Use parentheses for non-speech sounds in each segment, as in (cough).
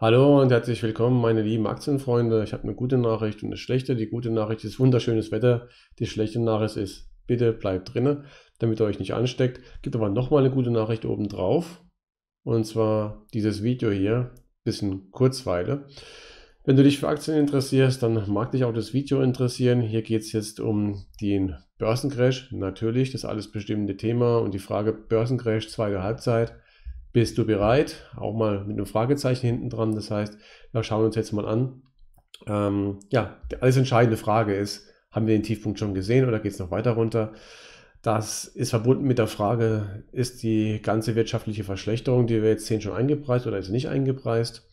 Hallo und herzlich willkommen, meine lieben Aktienfreunde. Ich habe eine gute Nachricht und eine schlechte. Die gute Nachricht ist wunderschönes Wetter. Die schlechte Nachricht ist, bitte bleibt drinnen, damit ihr euch nicht ansteckt. Gibt aber nochmal eine gute Nachricht oben drauf. Und zwar dieses Video hier. Bisschen Kurzweile. Wenn du dich für Aktien interessierst, dann mag dich auch das Video interessieren. Hier geht es jetzt um den Börsencrash. Natürlich, das alles bestimmende Thema und die Frage Börsencrash, zweite Halbzeit. Bist du bereit? Auch mal mit einem Fragezeichen hinten dran. Das heißt, wir schauen uns jetzt mal an. Ähm, ja, die alles entscheidende Frage ist, haben wir den Tiefpunkt schon gesehen oder geht es noch weiter runter? Das ist verbunden mit der Frage, ist die ganze wirtschaftliche Verschlechterung, die wir jetzt sehen, schon eingepreist oder ist sie nicht eingepreist?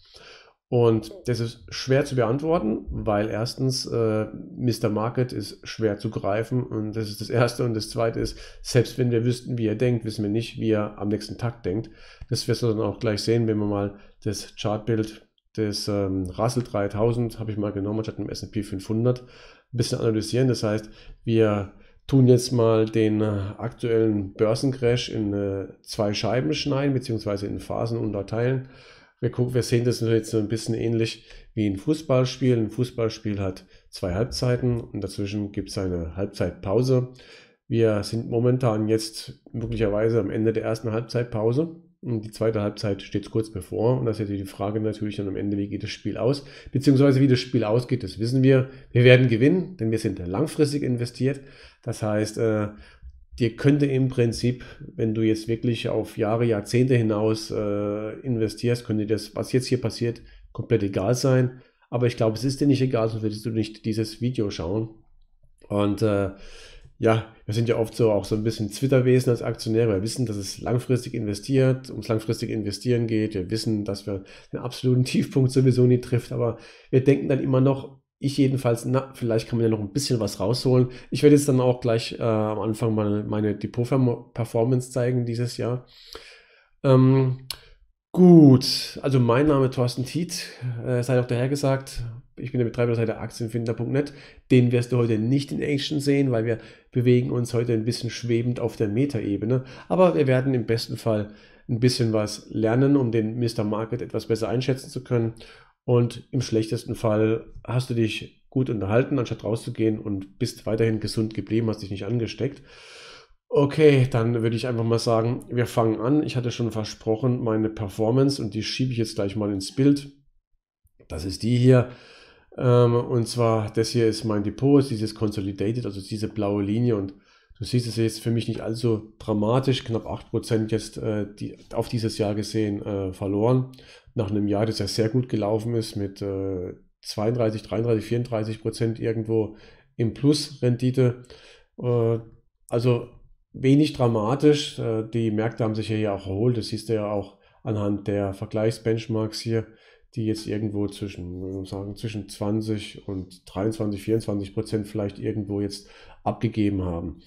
Und das ist schwer zu beantworten, weil erstens äh, Mr. Market ist schwer zu greifen und das ist das Erste. Und das Zweite ist, selbst wenn wir wüssten, wie er denkt, wissen wir nicht, wie er am nächsten Tag denkt. Das wirst du dann auch gleich sehen, wenn wir mal das Chartbild des ähm, Russell 3000, habe ich mal genommen, statt dem S&P 500, ein bisschen analysieren. Das heißt, wir tun jetzt mal den äh, aktuellen Börsencrash in äh, zwei Scheiben schneiden, beziehungsweise in Phasen unterteilen wir, gucken, wir sehen das jetzt so ein bisschen ähnlich wie ein Fußballspiel. Ein Fußballspiel hat zwei Halbzeiten und dazwischen gibt es eine Halbzeitpause. Wir sind momentan jetzt möglicherweise am Ende der ersten Halbzeitpause. Und die zweite Halbzeit steht kurz bevor. Und das ist die Frage natürlich dann am Ende, wie geht das Spiel aus? Beziehungsweise wie das Spiel ausgeht, das wissen wir. Wir werden gewinnen, denn wir sind langfristig investiert. Das heißt, äh, dir könnte im Prinzip, wenn du jetzt wirklich auf Jahre, Jahrzehnte hinaus äh, investierst, könnte das, was jetzt hier passiert, komplett egal sein. Aber ich glaube, es ist dir nicht egal, sonst würdest du nicht dieses Video schauen. Und äh, ja, wir sind ja oft so auch so ein bisschen Twitterwesen als Aktionäre. Wir wissen, dass es langfristig investiert, ums langfristig Investieren geht. Wir wissen, dass wir den absoluten (laughs) Tiefpunkt sowieso nie trifft, aber wir denken dann immer noch, ich jedenfalls, na, vielleicht kann man ja noch ein bisschen was rausholen. Ich werde jetzt dann auch gleich äh, am Anfang mal meine Depot-Performance zeigen dieses Jahr. Ähm, gut, also mein Name ist Thorsten Tiet, äh, sei auch daher gesagt. Ich bin der Betreiber der Seite aktienfinder.net. Den wirst du heute nicht in Action sehen, weil wir bewegen uns heute ein bisschen schwebend auf der Metaebene. Aber wir werden im besten Fall ein bisschen was lernen, um den Mr. Market etwas besser einschätzen zu können und im schlechtesten Fall hast du dich gut unterhalten, anstatt rauszugehen und bist weiterhin gesund geblieben, hast dich nicht angesteckt. Okay, dann würde ich einfach mal sagen, wir fangen an. Ich hatte schon versprochen, meine Performance, und die schiebe ich jetzt gleich mal ins Bild. Das ist die hier. Ähm, und zwar, das hier ist mein Depot, ist dieses Consolidated, also diese blaue Linie. Und du siehst es jetzt für mich nicht allzu dramatisch, knapp 8% jetzt äh, die, auf dieses Jahr gesehen äh, verloren nach einem Jahr, das ja sehr gut gelaufen ist, mit äh, 32, 33, 34 Prozent irgendwo im Plus Rendite. Äh, also wenig dramatisch. Äh, die Märkte haben sich hier ja auch erholt. Das siehst du ja auch anhand der Vergleichsbenchmarks hier, die jetzt irgendwo zwischen, sagen, zwischen 20 und 23, 24 Prozent vielleicht irgendwo jetzt abgegeben haben.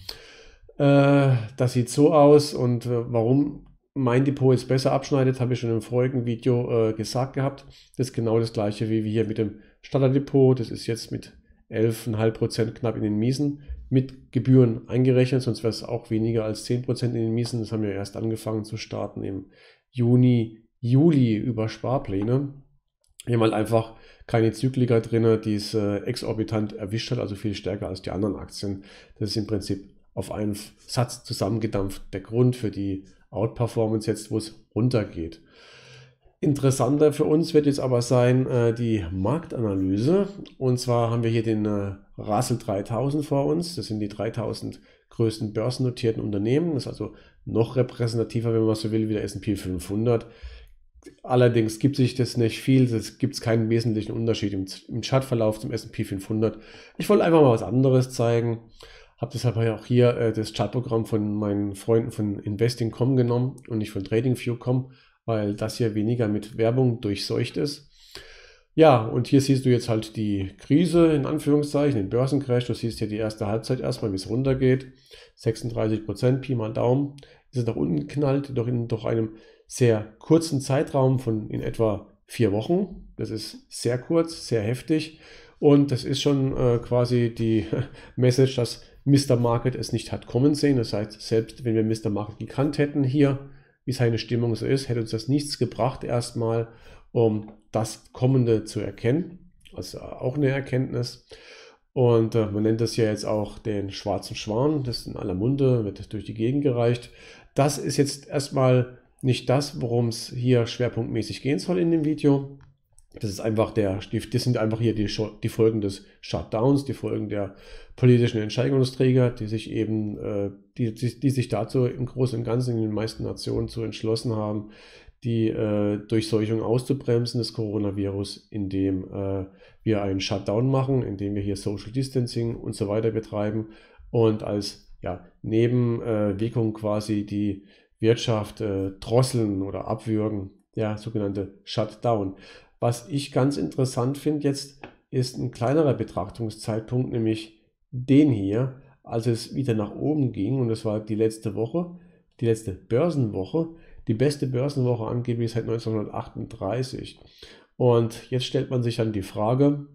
Äh, das sieht so aus und äh, warum mein Depot jetzt besser abschneidet, habe ich schon im vorigen Video äh, gesagt gehabt. Das ist genau das gleiche wie wir hier mit dem Starterdepot. Das ist jetzt mit 11,5% knapp in den Miesen mit Gebühren eingerechnet, sonst wäre es auch weniger als 10% in den Miesen. Das haben wir erst angefangen zu starten im Juni, Juli über Sparpläne. Hier mal halt einfach keine Zyklika drin, die es äh, exorbitant erwischt hat, also viel stärker als die anderen Aktien. Das ist im Prinzip auf einen Satz zusammengedampft der Grund für die Outperformance jetzt, wo es runtergeht. Interessanter für uns wird jetzt aber sein äh, die Marktanalyse. Und zwar haben wir hier den äh, Russell 3000 vor uns. Das sind die 3000 größten börsennotierten Unternehmen. Das ist also noch repräsentativer, wenn man so will, wie der SP 500. Allerdings gibt sich das nicht viel. Es gibt keinen wesentlichen Unterschied im, im Chartverlauf zum SP 500. Ich wollte einfach mal was anderes zeigen. Habe deshalb halt auch hier äh, das Chartprogramm von meinen Freunden von Investing.com genommen und nicht von TradingView.com, weil das hier weniger mit Werbung durchseucht ist. Ja, und hier siehst du jetzt halt die Krise in Anführungszeichen, den Börsencrash. Du siehst hier die erste Halbzeit erstmal, wie es runtergeht. 36 Prozent, Pi mal Daumen, ist es nach unten geknallt, doch in doch einem sehr kurzen Zeitraum von in etwa vier Wochen. Das ist sehr kurz, sehr heftig. Und das ist schon äh, quasi die (laughs) Message, dass Mr. Market es nicht hat kommen sehen. Das heißt, selbst wenn wir Mr. Market gekannt hätten hier, wie seine Stimmung so ist, hätte uns das nichts gebracht erstmal, um das Kommende zu erkennen. Also auch eine Erkenntnis. Und äh, man nennt das ja jetzt auch den schwarzen Schwan, das ist in aller Munde wird durch die Gegend gereicht. Das ist jetzt erstmal nicht das, worum es hier schwerpunktmäßig gehen soll in dem Video. Das ist einfach der, das sind einfach hier die, die Folgen des Shutdowns, die Folgen der politischen Entscheidungsträger, die sich eben, äh, die, die, die, sich dazu im Großen und Ganzen in den meisten Nationen zu entschlossen haben, die äh, Durchseuchung auszubremsen des Coronavirus, indem äh, wir einen Shutdown machen, indem wir hier Social Distancing und so weiter betreiben und als ja, Nebenwirkung quasi die Wirtschaft drosseln oder abwürgen, ja, sogenannte Shutdown. Was ich ganz interessant finde jetzt, ist ein kleinerer Betrachtungszeitpunkt, nämlich den hier, als es wieder nach oben ging und das war die letzte Woche, die letzte Börsenwoche, die beste Börsenwoche angeblich seit 1938. Und jetzt stellt man sich dann die Frage,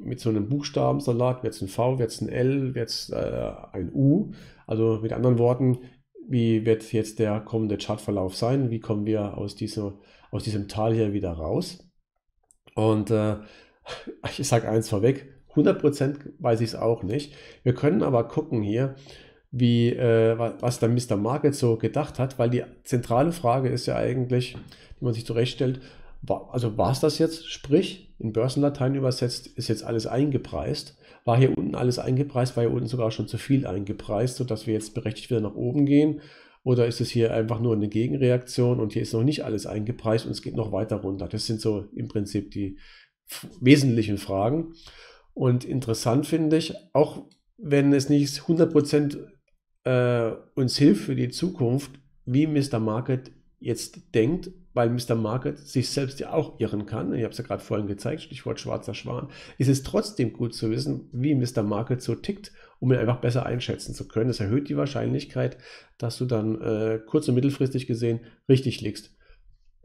mit so einem Buchstabensalat, wird es ein V, wird es ein L, wird es äh, ein U. Also mit anderen Worten, wie wird jetzt der kommende Chartverlauf sein? Wie kommen wir aus, dieser, aus diesem Tal hier wieder raus? Und äh, (laughs) ich sage eins vorweg, 100% weiß ich es auch nicht. Wir können aber gucken hier, wie, äh, was der Mr. Market so gedacht hat, weil die zentrale Frage ist ja eigentlich, die man sich zurechtstellt, war, also war es das jetzt? Sprich, in Börsenlatein übersetzt, ist jetzt alles eingepreist. War hier unten alles eingepreist, war hier unten sogar schon zu viel eingepreist, sodass wir jetzt berechtigt wieder nach oben gehen oder ist es hier einfach nur eine Gegenreaktion und hier ist noch nicht alles eingepreist und es geht noch weiter runter? Das sind so im Prinzip die wesentlichen Fragen. Und interessant finde ich, auch wenn es nicht 100% äh, uns hilft für die Zukunft, wie Mr. Market jetzt denkt, weil Mr. Market sich selbst ja auch irren kann. Ich habe es ja gerade vorhin gezeigt, Stichwort schwarzer Schwan. Ist es trotzdem gut zu wissen, wie Mr. Market so tickt um ihn einfach besser einschätzen zu können. Das erhöht die Wahrscheinlichkeit, dass du dann äh, kurz- und mittelfristig gesehen richtig liegst.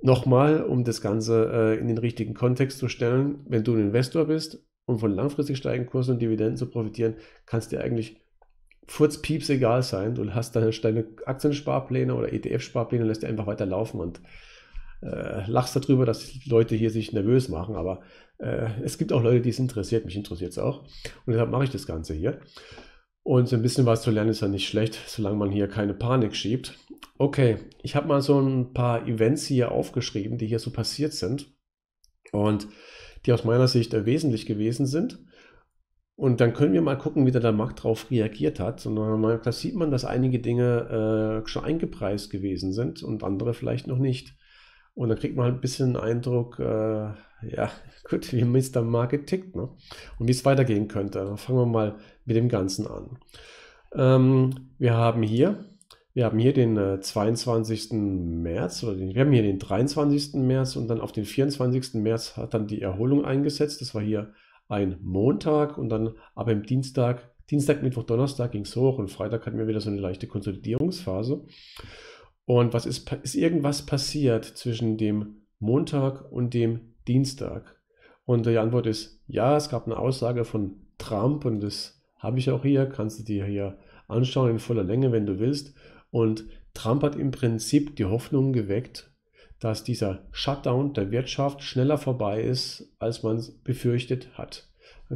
Nochmal, um das Ganze äh, in den richtigen Kontext zu stellen, wenn du ein Investor bist, um von langfristig steigenden Kursen und Dividenden zu profitieren, kannst du dir eigentlich furzpieps egal sein. Du hast deine, deine Aktiensparpläne oder ETF-Sparpläne und lässt die einfach weiterlaufen und äh, lachst darüber, dass Leute hier sich nervös machen, aber äh, es gibt auch Leute, die es interessiert, mich interessiert es auch. Und deshalb mache ich das Ganze hier. Und so ein bisschen was zu lernen ist ja nicht schlecht, solange man hier keine Panik schiebt. Okay, ich habe mal so ein paar Events hier aufgeschrieben, die hier so passiert sind und die aus meiner Sicht äh, wesentlich gewesen sind. Und dann können wir mal gucken, wie der Markt darauf reagiert hat. Und da sieht man, dass einige Dinge äh, schon eingepreist gewesen sind und andere vielleicht noch nicht. Und da kriegt man halt ein bisschen einen Eindruck, äh, ja, (laughs) gut, wie Mr. Market tickt ne? und wie es weitergehen könnte. Also fangen wir mal mit dem Ganzen an. Ähm, wir haben hier wir haben hier den äh, 22. März oder den, wir haben hier den 23. März und dann auf den 24. März hat dann die Erholung eingesetzt. Das war hier ein Montag und dann aber im Dienstag, Dienstag, Mittwoch, Donnerstag ging es hoch und Freitag hatten wir wieder so eine leichte Konsolidierungsphase. Und was ist, ist irgendwas passiert zwischen dem Montag und dem Dienstag? Und die Antwort ist ja, es gab eine Aussage von Trump und das habe ich auch hier, kannst du dir hier anschauen in voller Länge, wenn du willst. Und Trump hat im Prinzip die Hoffnung geweckt, dass dieser Shutdown der Wirtschaft schneller vorbei ist, als man es befürchtet hat.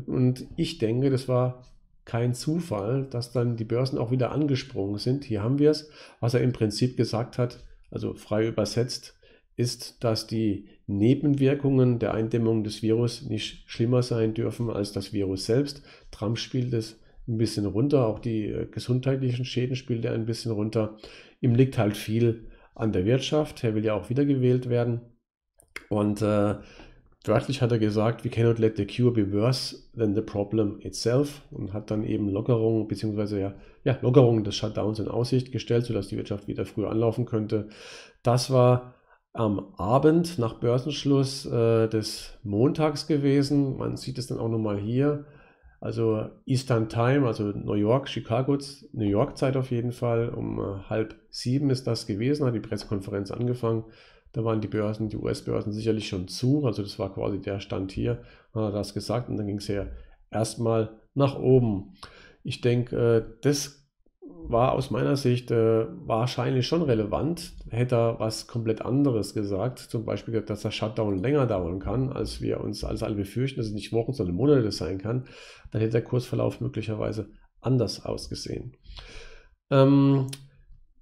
Und ich denke, das war kein Zufall, dass dann die Börsen auch wieder angesprungen sind. Hier haben wir es, was er im Prinzip gesagt hat, also frei übersetzt, ist, dass die Nebenwirkungen der Eindämmung des Virus nicht schlimmer sein dürfen als das Virus selbst. Trump spielt es ein bisschen runter, auch die äh, gesundheitlichen Schäden spielt er ein bisschen runter. Ihm liegt halt viel an der Wirtschaft. Er will ja auch wiedergewählt werden. Und äh, Wörtlich hat er gesagt, we cannot let the cure be worse than the problem itself und hat dann eben Lockerungen bzw. Ja, ja, Lockerungen des Shutdowns in Aussicht gestellt, sodass die Wirtschaft wieder früher anlaufen könnte. Das war am Abend nach Börsenschluss äh, des Montags gewesen. Man sieht es dann auch nochmal hier. Also Eastern Time, also New York, Chicago, New York Zeit auf jeden Fall. Um äh, halb sieben ist das gewesen, hat die Pressekonferenz angefangen. Da waren die Börsen, die US-Börsen sicherlich schon zu. Also das war quasi der Stand hier. Man hat das gesagt und dann ging es ja erstmal nach oben. Ich denke, äh, das war aus meiner Sicht äh, wahrscheinlich schon relevant. Hätte er was komplett anderes gesagt, zum Beispiel, dass der Shutdown länger dauern kann, als wir uns als alle befürchten, dass es nicht Wochen, sondern Monate sein kann, dann hätte der Kursverlauf möglicherweise anders ausgesehen. Ähm,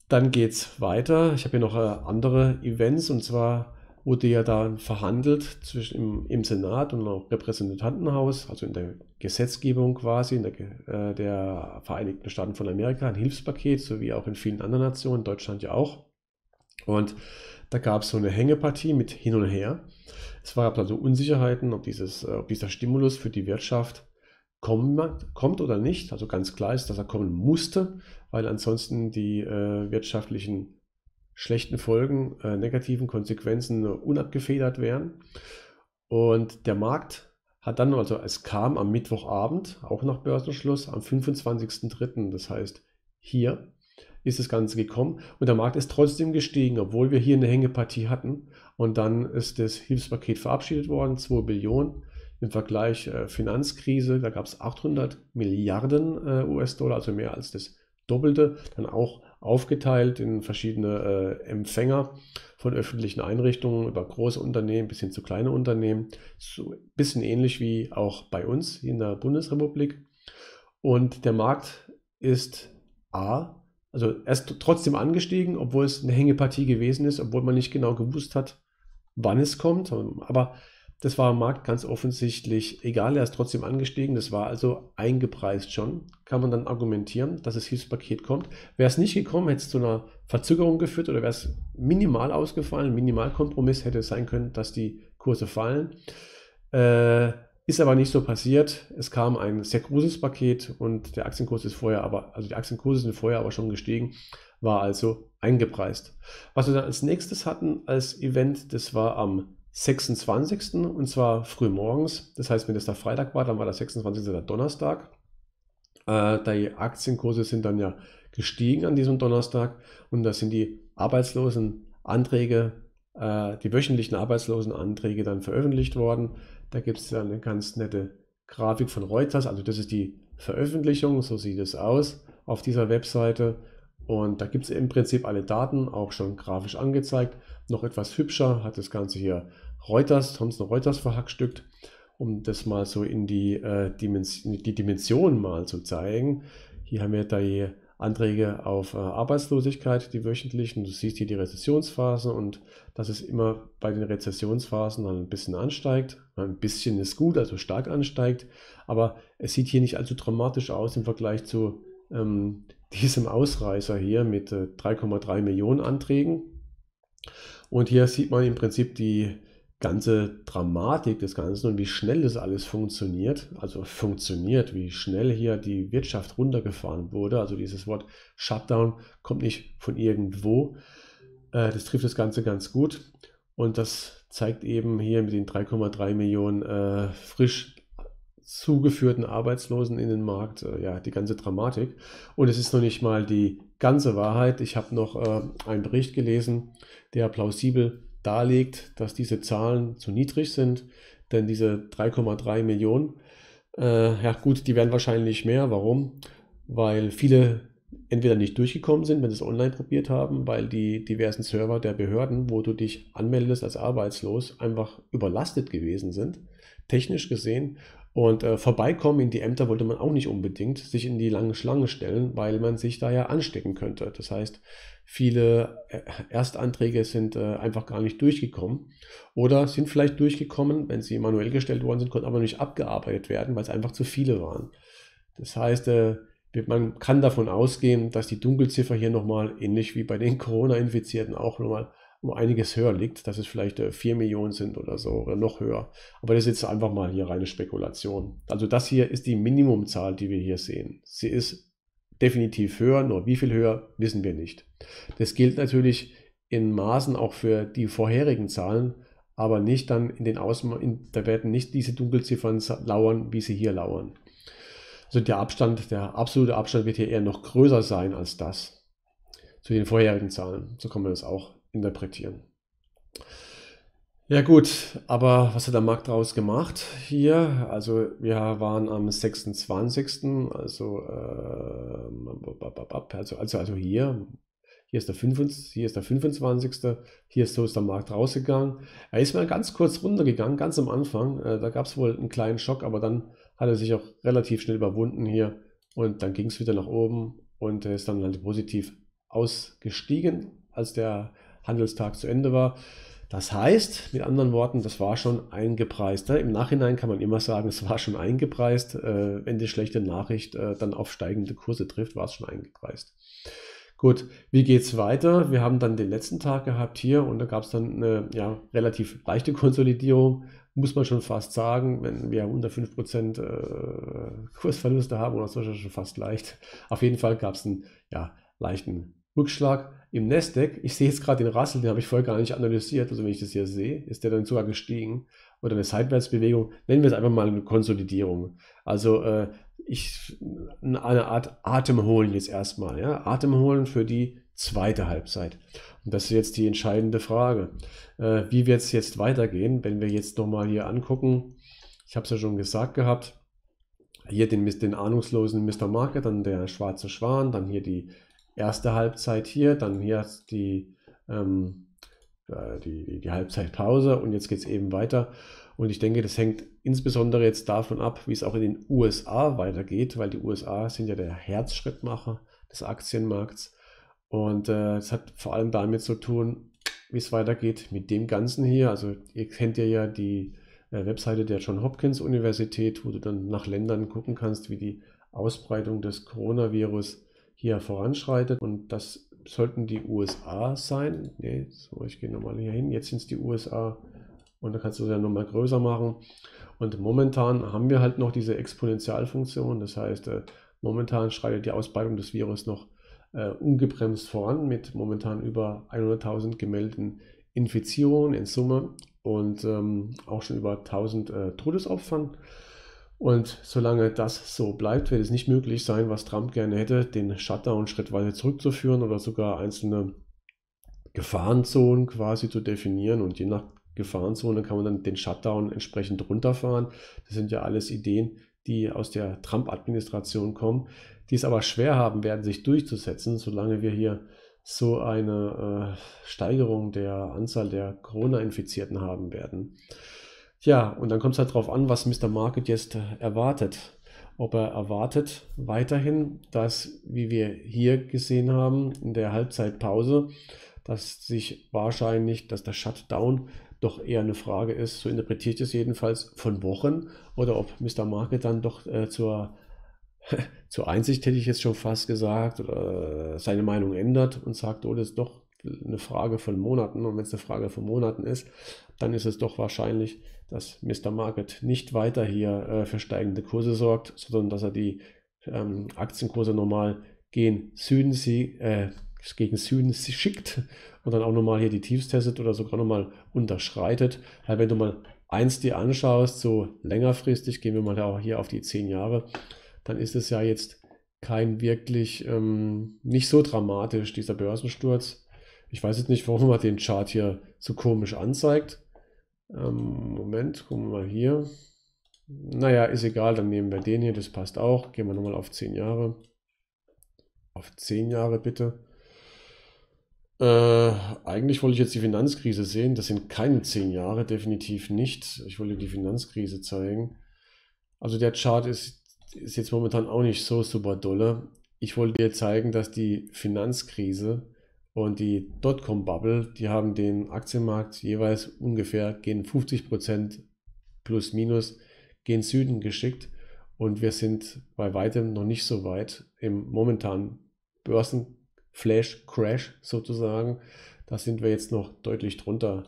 dann geht's weiter. Ich habe hier noch äh, andere Events und zwar wurde ja da verhandelt zwischen im, im Senat und auch Repräsentantenhaus, also in der Gesetzgebung quasi in der, äh, der Vereinigten Staaten von Amerika, ein Hilfspaket, sowie auch in vielen anderen Nationen, Deutschland ja auch. Und da gab es so eine Hängepartie mit hin und her. Es gab also Unsicherheiten, ob, dieses, äh, ob dieser Stimulus für die Wirtschaft kommt oder nicht. Also ganz klar ist, dass er kommen musste, weil ansonsten die äh, wirtschaftlichen schlechten Folgen, äh, negativen Konsequenzen unabgefedert wären. Und der Markt hat dann, also es kam am Mittwochabend, auch nach Börsenschluss, am 25.03., das heißt hier ist das Ganze gekommen und der Markt ist trotzdem gestiegen, obwohl wir hier eine Hängepartie hatten. Und dann ist das Hilfspaket verabschiedet worden, 2 Billionen. Im Vergleich äh, Finanzkrise, da gab es 800 Milliarden äh, US-Dollar, also mehr als das Doppelte, dann auch aufgeteilt in verschiedene äh, Empfänger von öffentlichen Einrichtungen über große Unternehmen bis hin zu kleine Unternehmen. So ein bisschen ähnlich wie auch bei uns in der Bundesrepublik. Und der Markt ist A, also erst trotzdem angestiegen, obwohl es eine Hängepartie gewesen ist, obwohl man nicht genau gewusst hat, wann es kommt. Aber das war am Markt ganz offensichtlich egal, er ist trotzdem angestiegen. Das war also eingepreist schon. Kann man dann argumentieren, dass das Hilfspaket kommt. Wäre es nicht gekommen, hätte es zu einer Verzögerung geführt oder wäre es minimal ausgefallen. Minimalkompromiss hätte es sein können, dass die Kurse fallen. Äh, ist aber nicht so passiert. Es kam ein sehr großes Paket und der Aktienkurs ist vorher aber, also die Aktienkurse sind vorher aber schon gestiegen, war also eingepreist. Was wir dann als nächstes hatten als Event, das war am 26. und zwar früh morgens. Das heißt, wenn das der Freitag war, dann war der 26. der Donnerstag. Äh, die Aktienkurse sind dann ja gestiegen an diesem Donnerstag und da sind die Arbeitslosenanträge, äh, die wöchentlichen Arbeitslosenanträge dann veröffentlicht worden. Da gibt es ja eine ganz nette Grafik von Reuters, also das ist die Veröffentlichung, so sieht es aus auf dieser Webseite. Und da gibt es im Prinzip alle Daten auch schon grafisch angezeigt noch etwas hübscher, hat das Ganze hier Reuters, Thomson Reuters verhackstückt, um das mal so in die, äh, Dimension, die Dimension mal zu zeigen. Hier haben wir da die Anträge auf äh, Arbeitslosigkeit, die wöchentlichen. Du siehst hier die Rezessionsphasen und dass es immer bei den Rezessionsphasen dann ein bisschen ansteigt. Ein bisschen ist gut, also stark ansteigt, aber es sieht hier nicht allzu dramatisch aus im Vergleich zu ähm, (laughs) diesem Ausreißer hier mit äh, 3,3 Millionen Anträgen. Und hier sieht man im Prinzip die ganze Dramatik des Ganzen und wie schnell das alles funktioniert. Also funktioniert, wie schnell hier die Wirtschaft runtergefahren wurde. Also dieses Wort Shutdown kommt nicht von irgendwo. Äh, das trifft das Ganze ganz gut. Und das zeigt eben hier mit den 3,3 Millionen äh, frisch zugeführten Arbeitslosen in den Markt, äh, ja, die ganze Dramatik. Und es ist noch nicht mal die ganze Wahrheit. Ich habe noch äh, einen Bericht gelesen, der plausibel darlegt, dass diese Zahlen zu niedrig sind, denn diese 3,3 Millionen, äh, ja gut, die werden wahrscheinlich mehr. Warum? Weil viele entweder nicht durchgekommen sind, wenn sie es online probiert haben, weil die diversen Server der Behörden, wo du dich anmeldest als arbeitslos, einfach überlastet gewesen sind, technisch gesehen, und äh, vorbeikommen in die Ämter wollte man auch nicht unbedingt sich in die lange Schlange stellen, weil man sich da ja anstecken könnte. Das heißt, viele äh, Erstanträge sind äh, einfach gar nicht durchgekommen oder sind vielleicht durchgekommen, wenn sie manuell gestellt worden sind, konnten aber nicht abgearbeitet werden, weil es einfach zu viele waren. Das heißt, äh, man kann davon ausgehen, dass die Dunkelziffer hier nochmal ähnlich wie bei den (laughs) Corona-Infizierten auch nochmal um einiges höher liegt, dass es vielleicht 4 äh, Millionen sind oder so oder noch höher. Aber das ist jetzt einfach mal hier reine Spekulation. Also das hier ist die Minimumzahl, die wir hier sehen. Sie ist definitiv höher, nur wie viel höher, wissen wir nicht. Das gilt natürlich in Maßen auch für die vorherigen Zahlen, aber nicht dann in den Ausma da werden nicht diese Dunkelziffern lauern, wie sie hier lauern. Also der Abstand, der absolute Abstand wird hier eher noch größer sein als das zu den vorherigen Zahlen. So kann man das auch interpretieren. Ja gut, aber was hat der Markt daraus gemacht hier? Also wir waren am 26. Also, äh, also, also, also hier, hier ist, der 25, hier ist der 25. Hier ist so ist der Markt rausgegangen. Er ist mal ganz kurz runtergegangen, ganz am Anfang. Äh, da gab es wohl einen kleinen Schock, aber dann hat er sich auch relativ schnell überwunden hier. Und dann ging es wieder nach oben und er ist dann halt positiv ausgestiegen, als der Handelstag zu Ende war. Das heißt, mit anderen Worten, das war schon eingepreist. Ne? Im Nachhinein kann man immer sagen, es war schon eingepreist. Äh, wenn die schlechte Nachricht äh, dann auf steigende Kurse trifft, war es schon eingepreist. Gut, wie geht es weiter? Wir haben dann den letzten Tag gehabt hier und da gab es dann eine ja, relativ leichte Konsolidierung, muss man schon fast sagen. Wenn wir unter 5% äh, Kursverluste haben oder so, das schon fast leicht. Auf jeden Fall gab es einen ja, leichten Rückschlag im Nasdaq. Ich sehe jetzt gerade den Rassel, den habe ich vorher gar nicht analysiert. Also wenn ich das hier sehe, ist der dann sogar gestiegen oder eine Seitwärtsbewegung. Nennen wir es einfach mal eine Konsolidierung. Also äh, ich eine Art Atemholen jetzt erstmal. Ja? Atemholen für die zweite Halbzeit. Und das ist jetzt die entscheidende Frage. Äh, wie wird es jetzt weitergehen, wenn wir jetzt nochmal hier angucken? Ich habe es ja schon gesagt gehabt. Hier den, den ahnungslosen Mr. Market, dann der schwarze Schwan, dann hier die erste Halbzeit hier, dann hier die, ähm, äh, die, die, die Halbzeitpause und jetzt geht es eben weiter. Und ich denke, das hängt insbesondere jetzt davon ab, wie es auch in den USA weitergeht, weil die USA sind ja der Herzschrittmacher des Aktienmarkts. Und es äh, hat vor allem damit zu tun, wie es weitergeht mit dem Ganzen hier. Also ihr kennt ja, ja die äh, Webseite der John Hopkins Universität, wo du dann nach Ländern gucken kannst, wie die Ausbreitung des Coronavirus hier voranschreitet. Und das sollten die USA sein. Nee, so, ich gehe nochmal hier hin. Jetzt sind es die USA. Und da kannst du es ja nochmal größer machen. Und momentan haben wir halt noch diese Exponentialfunktion. Das heißt, äh, momentan schreitet die Ausbreitung des Virus noch äh, ungebremst voran mit momentan über 100.000 gemeldeten Infizierungen in Summe und ähm, auch schon über 1000 äh, Todesopfern. Und solange das so bleibt, wird es nicht möglich sein, was Trump gerne hätte, den Shutdown schrittweise zurückzuführen oder sogar einzelne Gefahrenzonen quasi zu definieren. Und je nach Gefahrenzone kann man dann den Shutdown entsprechend runterfahren. Das sind ja alles Ideen, die aus der Trump-Administration kommen, die es aber schwer haben werden, sich durchzusetzen, solange wir hier so eine äh, Steigerung der Anzahl der Corona-Infizierten haben werden. Ja, und dann kommt es halt darauf an, was Mr. Market jetzt äh, erwartet. Ob er erwartet weiterhin, dass, wie wir hier gesehen haben, in der Halbzeitpause, dass sich wahrscheinlich, dass der Shutdown doch eher eine Frage ist, so interpretiere ich es jedenfalls, von Wochen oder ob Mr. Market dann doch äh, zur, (laughs) zur Einsicht hätte ich jetzt schon fast gesagt, oder äh, seine Meinung ändert und sagt, oh, das ist doch eine Frage von Monaten. Und wenn es eine Frage von Monaten ist, dann ist es doch wahrscheinlich, dass Mr. Market nicht weiter hier äh, für steigende Kurse sorgt, sondern dass er die ähm, Aktienkurse normal gehen Süden sie, äh, gegen Süden sie schickt und dann auch nochmal hier die Tiefs testet oder sogar nochmal unterschreitet. Weil wenn du mal eins dir anschaust, so längerfristig, gehen wir mal auch hier auf die zehn Jahre, dann ist es ja jetzt kein wirklich ähm, nicht so dramatisch, dieser Börsensturz. Ich weiß jetzt nicht, warum man den Chart hier so komisch anzeigt. Ähm, Moment, gucken wir mal hier. Naja, ist egal, dann nehmen wir den hier, das passt auch. Gehen wir nochmal auf 10 Jahre. Auf 10 Jahre bitte. Äh, eigentlich wollte ich jetzt die Finanzkrise sehen. Das sind keine 10 Jahre, definitiv nicht. Ich wollte die Finanzkrise zeigen. Also der Chart ist, ist jetzt momentan auch nicht so super dolle. Ich wollte dir zeigen, dass die Finanzkrise und die Dotcom-Bubble, die haben den Aktienmarkt jeweils ungefähr, gegen 50 Prozent plus minus, gen Süden geschickt. Und wir sind bei weitem noch nicht so weit im momentanen Börsenflash-Crash sozusagen. Da sind wir jetzt noch deutlich drunter.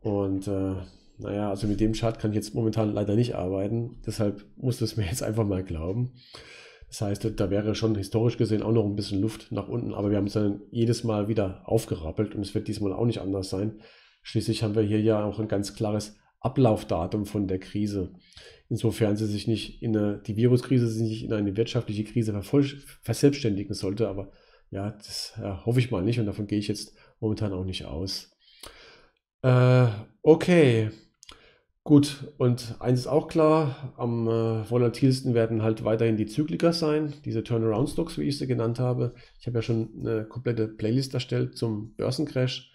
Und äh, naja, also mit dem Chart kann ich jetzt momentan leider nicht arbeiten. Deshalb muss es mir jetzt einfach mal glauben. Das heißt, da wäre schon historisch gesehen auch noch ein bisschen Luft nach unten, aber wir haben es dann jedes Mal wieder aufgerappelt und es wird diesmal auch nicht anders sein. Schließlich haben wir hier ja auch ein ganz klares Ablaufdatum von der Krise. Insofern sie sich nicht in eine, die Viruskrise sich nicht in eine wirtschaftliche Krise verselbstständigen sollte, aber ja, das äh, hoffe ich mal nicht und davon gehe ich jetzt momentan auch nicht aus. Äh, okay, Gut, und eins ist auch klar, am äh, volatilsten werden halt weiterhin die Zykliker sein, diese Turnaround-Stocks, wie ich sie genannt habe. Ich habe ja schon eine komplette Playlist erstellt zum Börsencrash.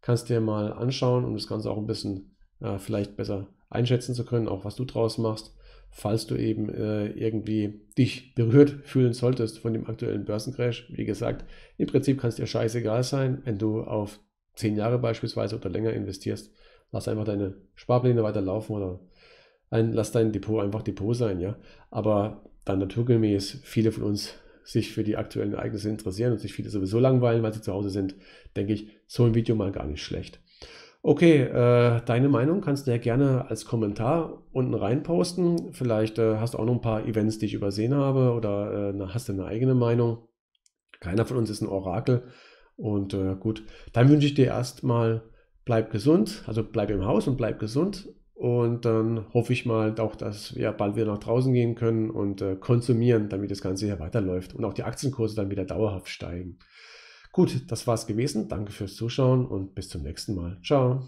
Kannst dir mal anschauen, um das Ganze auch ein bisschen äh, vielleicht besser einschätzen zu können, auch was du draus machst, falls du eben äh, irgendwie dich berührt fühlen solltest von dem aktuellen Börsencrash. Wie gesagt, im Prinzip kann es dir scheißegal sein, wenn du auf zehn Jahre beispielsweise oder länger investierst Lass einfach deine Sparpläne weiterlaufen oder ein, lass dein Depot einfach Depot sein, ja. Aber dann naturgemäß viele von uns sich für die aktuellen Ereignisse interessieren und sich viele sowieso langweilen, weil sie zu Hause sind, denke ich, so ein Video mal gar nicht schlecht. Okay, äh, deine Meinung kannst du ja gerne als Kommentar unten rein posten. Vielleicht äh, hast du auch noch ein paar Events, die ich übersehen habe oder äh, hast du eine eigene Meinung. Keiner von uns ist ein Orakel. Und äh, gut, dann wünsche ich dir erstmal bleib gesund, also bleib im Haus und bleib gesund. Und dann hoffe ich mal auch, dass wir bald wieder nach draußen gehen können und äh, konsumieren, damit das Ganze hier weiterläuft und auch die Aktienkurse dann wieder dauerhaft steigen. Gut, das war's gewesen. Danke fürs Zuschauen und bis zum nächsten Mal. Ciao.